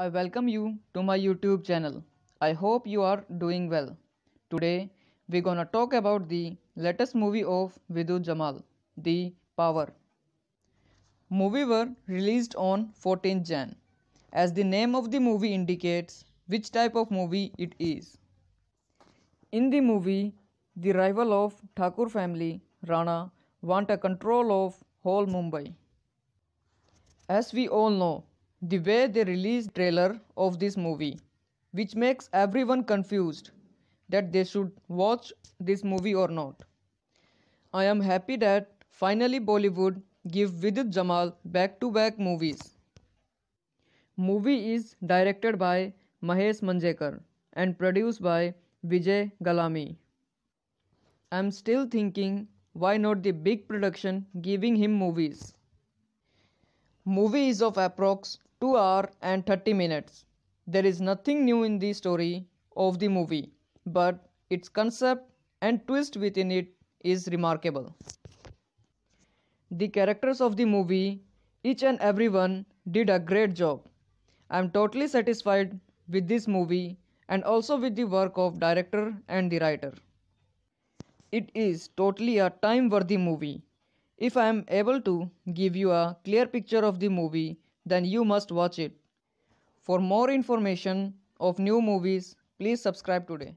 I welcome you to my YouTube channel. I hope you are doing well. Today we're gonna talk about the latest movie of Vidhu Jamal, The Power. Movie were released on 14 Jan. As the name of the movie indicates which type of movie it is. In the movie, the rival of Thakur family, Rana, want a control of whole Mumbai. As we all know, the way they released trailer of this movie which makes everyone confused that they should watch this movie or not i am happy that finally bollywood give vidit jamal back to back movies movie is directed by mahesh manjekar and produced by vijay galami i'm still thinking why not the big production giving him movies movie is of approx 2 hour and 30 minutes. There is nothing new in the story of the movie, but its concept and twist within it is remarkable. The characters of the movie, each and everyone, did a great job. I am totally satisfied with this movie and also with the work of director and the writer. It is totally a time-worthy movie. If I am able to give you a clear picture of the movie, then you must watch it. For more information of new movies, please subscribe today.